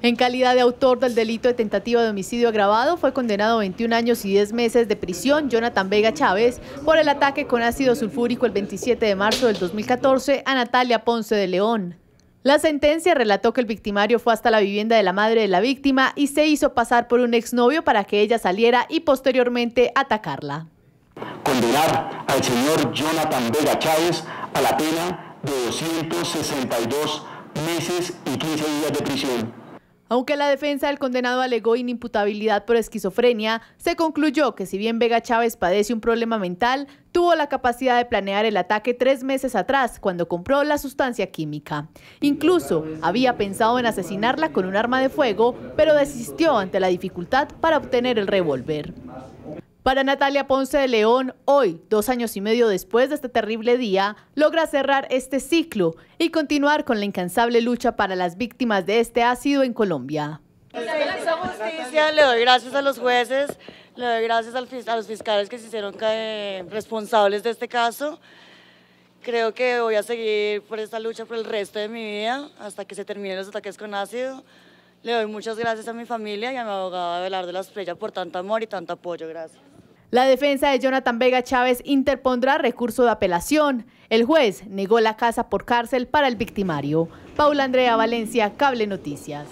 En calidad de autor del delito de tentativa de homicidio agravado, fue condenado a 21 años y 10 meses de prisión Jonathan Vega Chávez por el ataque con ácido sulfúrico el 27 de marzo del 2014 a Natalia Ponce de León. La sentencia relató que el victimario fue hasta la vivienda de la madre de la víctima y se hizo pasar por un exnovio para que ella saliera y posteriormente atacarla. Condenar al señor Jonathan Vega Chávez a la pena de 262 meses y 15 días de prisión aunque la defensa del condenado alegó inimputabilidad por esquizofrenia, se concluyó que si bien Vega Chávez padece un problema mental, tuvo la capacidad de planear el ataque tres meses atrás cuando compró la sustancia química. Incluso había pensado en asesinarla con un arma de fuego, pero desistió ante la dificultad para obtener el revólver. Para Natalia Ponce de León, hoy, dos años y medio después de este terrible día, logra cerrar este ciclo y continuar con la incansable lucha para las víctimas de este ácido en Colombia. doy la justicia, le doy gracias a los jueces, le doy gracias a los fiscales que se hicieron responsables de este caso. Creo que voy a seguir por esta lucha por el resto de mi vida, hasta que se terminen los ataques con ácido. Le doy muchas gracias a mi familia y a mi abogada de la Estrella por tanto amor y tanto apoyo. Gracias. La defensa de Jonathan Vega Chávez interpondrá recurso de apelación. El juez negó la casa por cárcel para el victimario. Paula Andrea Valencia, Cable Noticias.